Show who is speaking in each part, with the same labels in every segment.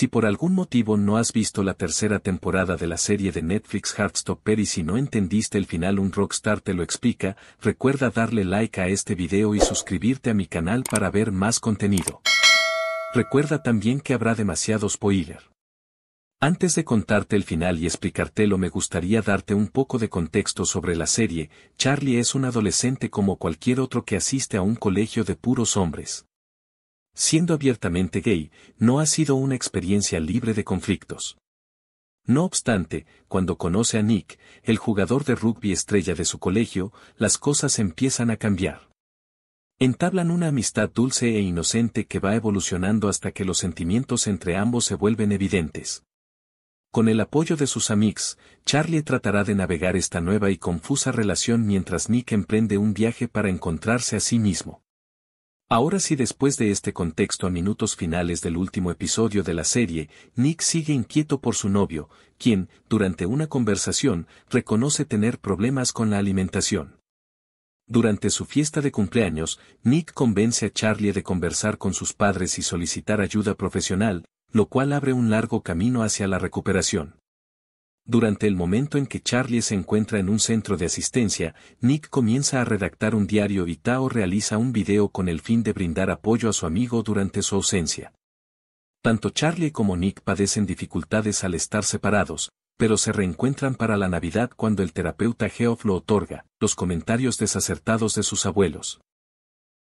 Speaker 1: Si por algún motivo no has visto la tercera temporada de la serie de Netflix Heartstopper y si no entendiste el final un rockstar te lo explica, recuerda darle like a este video y suscribirte a mi canal para ver más contenido. Recuerda también que habrá demasiado spoiler. Antes de contarte el final y explicártelo me gustaría darte un poco de contexto sobre la serie, Charlie es un adolescente como cualquier otro que asiste a un colegio de puros hombres. Siendo abiertamente gay, no ha sido una experiencia libre de conflictos. No obstante, cuando conoce a Nick, el jugador de rugby estrella de su colegio, las cosas empiezan a cambiar. Entablan una amistad dulce e inocente que va evolucionando hasta que los sentimientos entre ambos se vuelven evidentes. Con el apoyo de sus amigos, Charlie tratará de navegar esta nueva y confusa relación mientras Nick emprende un viaje para encontrarse a sí mismo. Ahora sí después de este contexto a minutos finales del último episodio de la serie, Nick sigue inquieto por su novio, quien, durante una conversación, reconoce tener problemas con la alimentación. Durante su fiesta de cumpleaños, Nick convence a Charlie de conversar con sus padres y solicitar ayuda profesional, lo cual abre un largo camino hacia la recuperación. Durante el momento en que Charlie se encuentra en un centro de asistencia, Nick comienza a redactar un diario y Tao realiza un video con el fin de brindar apoyo a su amigo durante su ausencia. Tanto Charlie como Nick padecen dificultades al estar separados, pero se reencuentran para la Navidad cuando el terapeuta Geoff lo otorga, los comentarios desacertados de sus abuelos.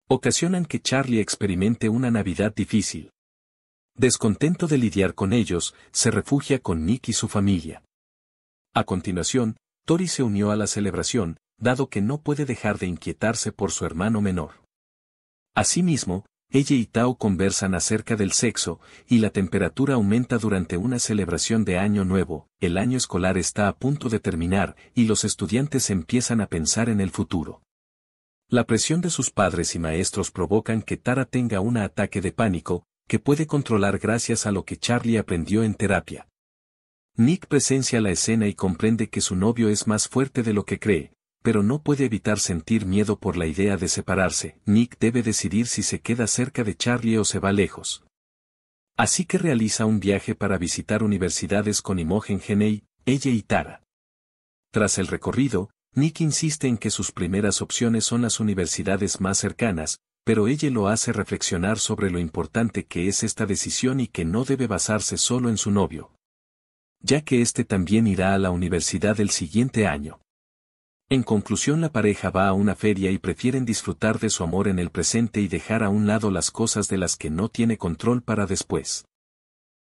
Speaker 1: Ocasionan que Charlie experimente una Navidad difícil. Descontento de lidiar con ellos, se refugia con Nick y su familia. A continuación, Tori se unió a la celebración, dado que no puede dejar de inquietarse por su hermano menor. Asimismo, ella y Tao conversan acerca del sexo, y la temperatura aumenta durante una celebración de Año Nuevo, el año escolar está a punto de terminar, y los estudiantes empiezan a pensar en el futuro. La presión de sus padres y maestros provocan que Tara tenga un ataque de pánico, que puede controlar gracias a lo que Charlie aprendió en terapia. Nick presencia la escena y comprende que su novio es más fuerte de lo que cree, pero no puede evitar sentir miedo por la idea de separarse. Nick debe decidir si se queda cerca de Charlie o se va lejos. Así que realiza un viaje para visitar universidades con Imogen Genei, ella y Tara. Tras el recorrido, Nick insiste en que sus primeras opciones son las universidades más cercanas, pero ella lo hace reflexionar sobre lo importante que es esta decisión y que no debe basarse solo en su novio ya que este también irá a la universidad el siguiente año. En conclusión la pareja va a una feria y prefieren disfrutar de su amor en el presente y dejar a un lado las cosas de las que no tiene control para después.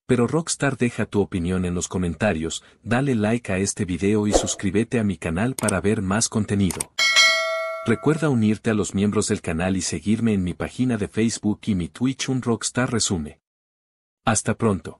Speaker 1: Pero Rockstar deja tu opinión en los comentarios, dale like a este video y suscríbete a mi canal para ver más contenido. Recuerda unirte a los miembros del canal y seguirme en mi página de Facebook y mi Twitch un Rockstar resume. Hasta pronto.